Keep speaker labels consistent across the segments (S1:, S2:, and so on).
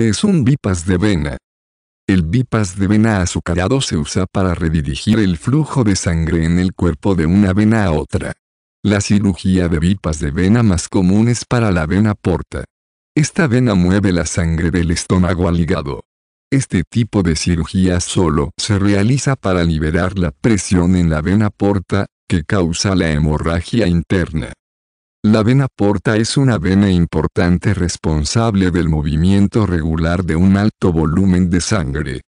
S1: es un bypass de vena. El vipas de vena azucarado se usa para redirigir el flujo de sangre en el cuerpo de una vena a otra. La cirugía de vipas de vena más común es para la vena porta. Esta vena mueve la sangre del estómago al hígado. Este tipo de cirugía solo se realiza para liberar la presión en la vena porta, que causa la hemorragia interna. La vena porta es una vena importante responsable del movimiento regular de un alto volumen de sangre.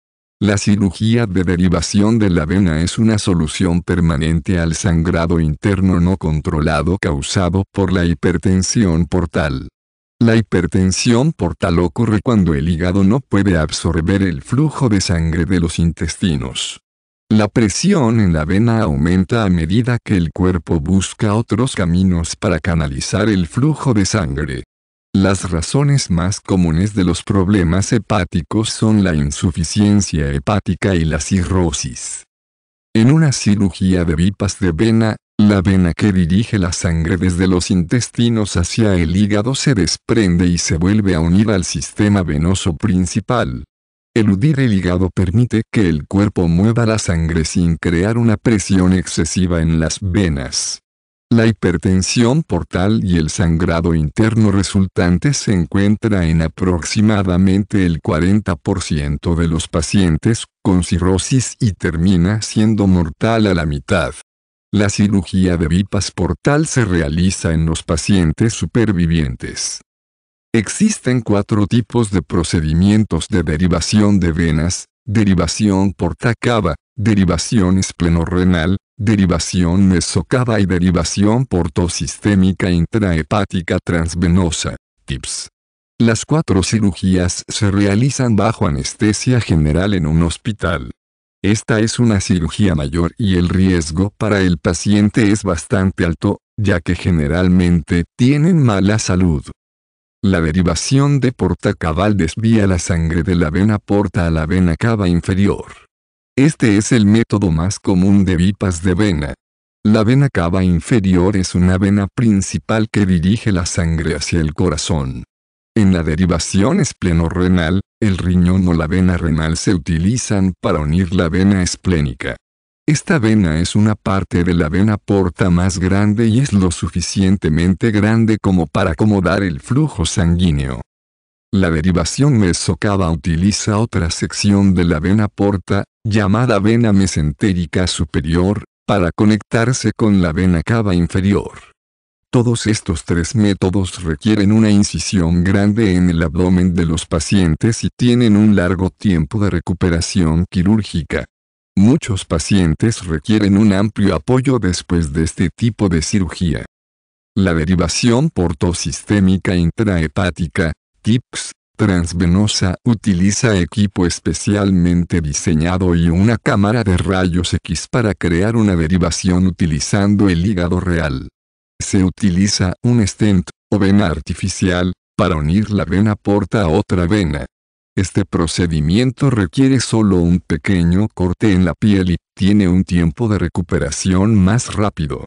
S1: La cirugía de derivación de la vena es una solución permanente al sangrado interno no controlado causado por la hipertensión portal. La hipertensión portal ocurre cuando el hígado no puede absorber el flujo de sangre de los intestinos. La presión en la vena aumenta a medida que el cuerpo busca otros caminos para canalizar el flujo de sangre. Las razones más comunes de los problemas hepáticos son la insuficiencia hepática y la cirrosis. En una cirugía de vipas de vena, la vena que dirige la sangre desde los intestinos hacia el hígado se desprende y se vuelve a unir al sistema venoso principal. Eludir el hígado permite que el cuerpo mueva la sangre sin crear una presión excesiva en las venas. La hipertensión portal y el sangrado interno resultante se encuentra en aproximadamente el 40% de los pacientes con cirrosis y termina siendo mortal a la mitad. La cirugía de vipas portal se realiza en los pacientes supervivientes. Existen cuatro tipos de procedimientos de derivación de venas, derivación portacava, derivación esplenorrenal, derivación mesocava y derivación portosistémica intrahepática transvenosa. Tips. Las cuatro cirugías se realizan bajo anestesia general en un hospital. Esta es una cirugía mayor y el riesgo para el paciente es bastante alto, ya que generalmente tienen mala salud. La derivación de porta cabal desvía la sangre de la vena porta a la vena cava inferior. Este es el método más común de vipas de vena. La vena cava inferior es una vena principal que dirige la sangre hacia el corazón. En la derivación esplenorrenal, el riñón o la vena renal se utilizan para unir la vena esplénica. Esta vena es una parte de la vena porta más grande y es lo suficientemente grande como para acomodar el flujo sanguíneo. La derivación mesocava utiliza otra sección de la vena porta, llamada vena mesentérica superior, para conectarse con la vena cava inferior. Todos estos tres métodos requieren una incisión grande en el abdomen de los pacientes y tienen un largo tiempo de recuperación quirúrgica. Muchos pacientes requieren un amplio apoyo después de este tipo de cirugía. La derivación portosistémica intrahepática, TIPS, transvenosa utiliza equipo especialmente diseñado y una cámara de rayos X para crear una derivación utilizando el hígado real. Se utiliza un stent, o vena artificial, para unir la vena porta a otra vena, este procedimiento requiere solo un pequeño corte en la piel y tiene un tiempo de recuperación más rápido.